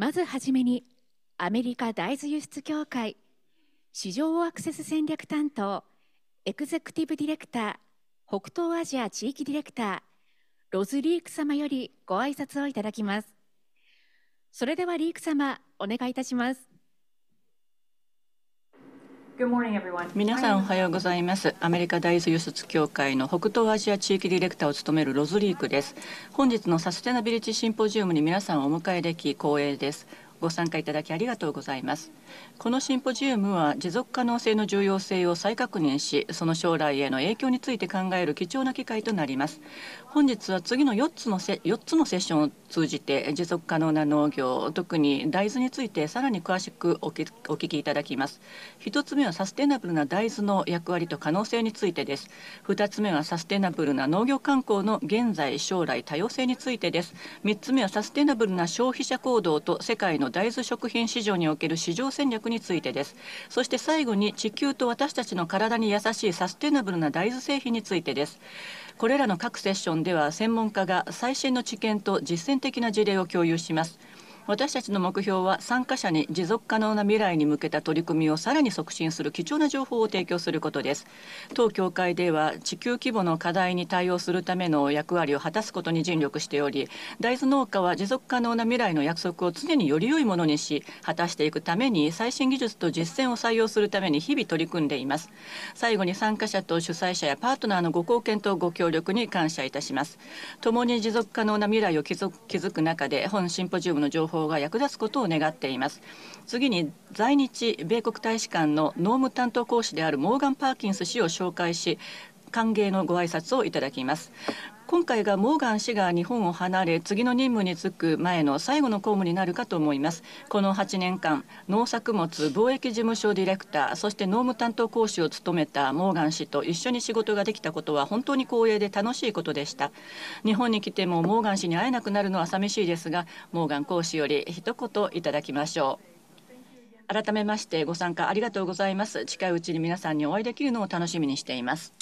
まずはじめにアメリカ大豆輸出協会市場アクセス戦略担当エグゼクティブディレクター北東アジア地域ディレクターロズリーク様よりご挨拶をいただきますそれではリーク様お願いいたします m o r 皆さんおはようございます。アメリカ大豆輸出協会の北東アジア地域ディレクターを務めるロズリークです。本日のサステナビリティシンポジウムに皆さんをお迎えでき光栄です。ご参加いただきありがとうございますこのシンポジウムは持続可能性の重要性を再確認しその将来への影響について考える貴重な機会となります本日は次の4つのせ4つのセッションを通じて持続可能な農業特に大豆についてさらに詳しくお聞きいただきます1つ目はサステナブルな大豆の役割と可能性についてです2つ目はサステナブルな農業観光の現在将来多様性についてです3つ目はサステナブルな消費者行動と世界の大豆食品市場における市場戦略についてですそして最後に地球と私たちの体に優しいサステナブルな大豆製品についてですこれらの各セッションでは専門家が最新の知見と実践的な事例を共有します私たちの目標は参加者に持続可能な未来に向けた取り組みをさらに促進する貴重な情報を提供することです当協会では地球規模の課題に対応するための役割を果たすことに尽力しており大豆農家は持続可能な未来の約束を常により良いものにし果たしていくために最新技術と実践を採用するために日々取り組んでいます最後に参加者と主催者やパートナーのご貢献とご協力に感謝いたします共に持続可能な未来を築く中で本シンポジウムの情報が役立つことを願っています次に在日米国大使館の農務担当講師であるモーガン・パーキンス氏を紹介し歓迎のご挨拶をいただきます今回がモーガン氏が日本を離れ次の任務に就く前の最後の公務になるかと思いますこの8年間農作物貿易事務所ディレクターそして農務担当講師を務めたモーガン氏と一緒に仕事ができたことは本当に光栄で楽しいことでした日本に来てもモーガン氏に会えなくなるのは寂しいですがモーガン講師より一言いただきましょう改めましてご参加ありがとうございます近いうちに皆さんにお会いできるのを楽しみにしています